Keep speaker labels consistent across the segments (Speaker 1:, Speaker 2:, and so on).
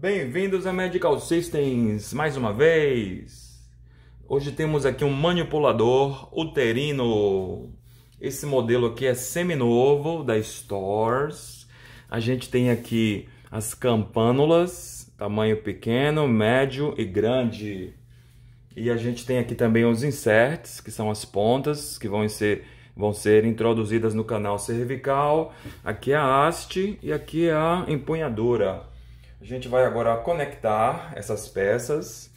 Speaker 1: Bem-vindos a Medical Systems mais uma vez. Hoje temos aqui um manipulador uterino. Esse modelo aqui é semi-novo da Stores. A gente tem aqui as campânulas, tamanho pequeno, médio e grande. E a gente tem aqui também os inserts, que são as pontas que vão ser vão ser introduzidas no canal cervical. Aqui é a haste e aqui é a empunhadura. A gente vai agora conectar essas peças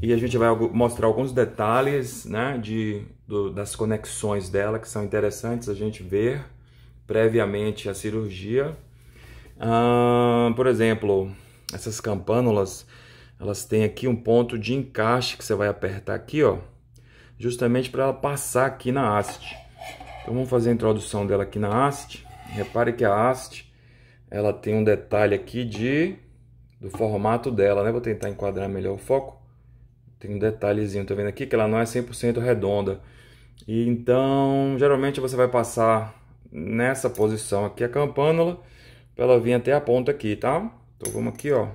Speaker 1: e a gente vai mostrar alguns detalhes né, de, do, das conexões dela que são interessantes a gente ver previamente a cirurgia. por exemplo, essas campânulas, elas têm aqui um ponto de encaixe que você vai apertar aqui, ó, justamente para ela passar aqui na haste. Então vamos fazer a introdução dela aqui na haste. Repare que a haste, ela tem um detalhe aqui de do formato dela, né? Vou tentar enquadrar melhor o foco. Tem um detalhezinho, tá vendo aqui que ela não é 100% redonda. E então, geralmente você vai passar nessa posição aqui a campânula para ela vir até a ponta aqui, tá? Então vamos aqui, ó.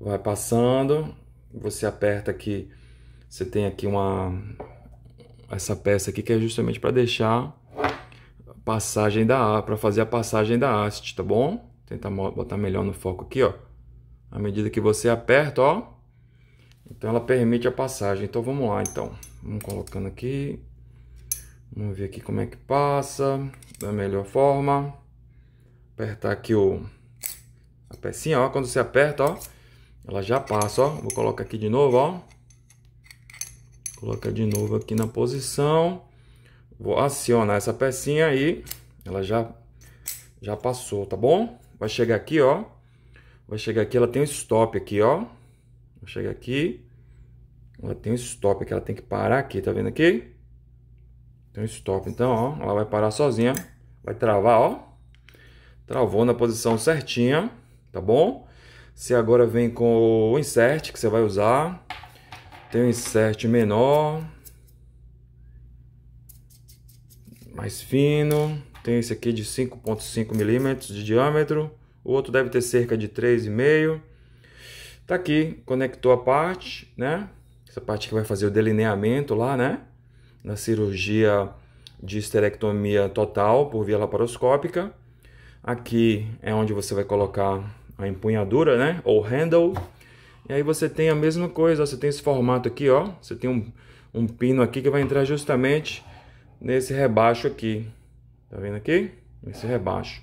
Speaker 1: Vai passando, você aperta aqui, você tem aqui uma essa peça aqui que é justamente para deixar a passagem da para fazer a passagem da haste, tá bom? Tentar botar melhor no foco aqui, ó. À medida que você aperta, ó. Então ela permite a passagem. Então vamos lá, então. Vamos colocando aqui. Vamos ver aqui como é que passa. Da melhor forma. Apertar aqui o... A pecinha, ó. Quando você aperta, ó. Ela já passa, ó. Vou colocar aqui de novo, ó. Coloca de novo aqui na posição. Vou acionar essa pecinha aí. Ela já, já passou, tá bom? Vai chegar aqui, ó Vai chegar aqui, ela tem um stop aqui, ó. Vou chegar aqui. Ela tem um stop aqui, ela tem que parar aqui, tá vendo aqui? Tem um stop, então, ó. Ela vai parar sozinha. Vai travar, ó. Travou na posição certinha, tá bom? Você agora vem com o insert que você vai usar. Tem um insert menor. Mais fino. Tem esse aqui de 5.5 milímetros de diâmetro o outro deve ter cerca de 3,5. Tá aqui, conectou a parte, né? Essa parte que vai fazer o delineamento lá, né? Na cirurgia de esterectomia total por via laparoscópica. Aqui é onde você vai colocar a empunhadura, né? Ou handle. E aí você tem a mesma coisa, ó, você tem esse formato aqui, ó. Você tem um, um pino aqui que vai entrar justamente nesse rebaixo aqui. Tá vendo aqui? Nesse rebaixo.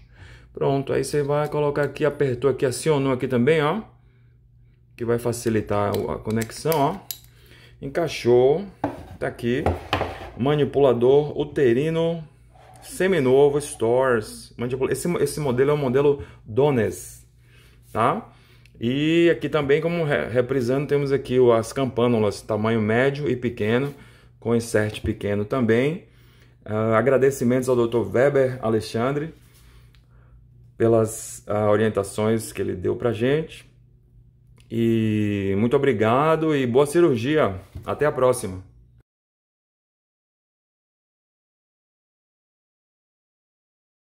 Speaker 1: Pronto, aí você vai colocar aqui, apertou aqui, acionou aqui também, ó. Que vai facilitar a conexão, ó. Encaixou, tá aqui. Manipulador uterino seminovo Stores. esse, esse modelo é o modelo Dones, tá? E aqui também, como reprisando, temos aqui as campânulas tamanho médio e pequeno, com insert pequeno também. Uh, agradecimentos ao Dr. Weber Alexandre pelas ah, orientações que ele deu pra gente. E muito obrigado e boa cirurgia. Até a próxima.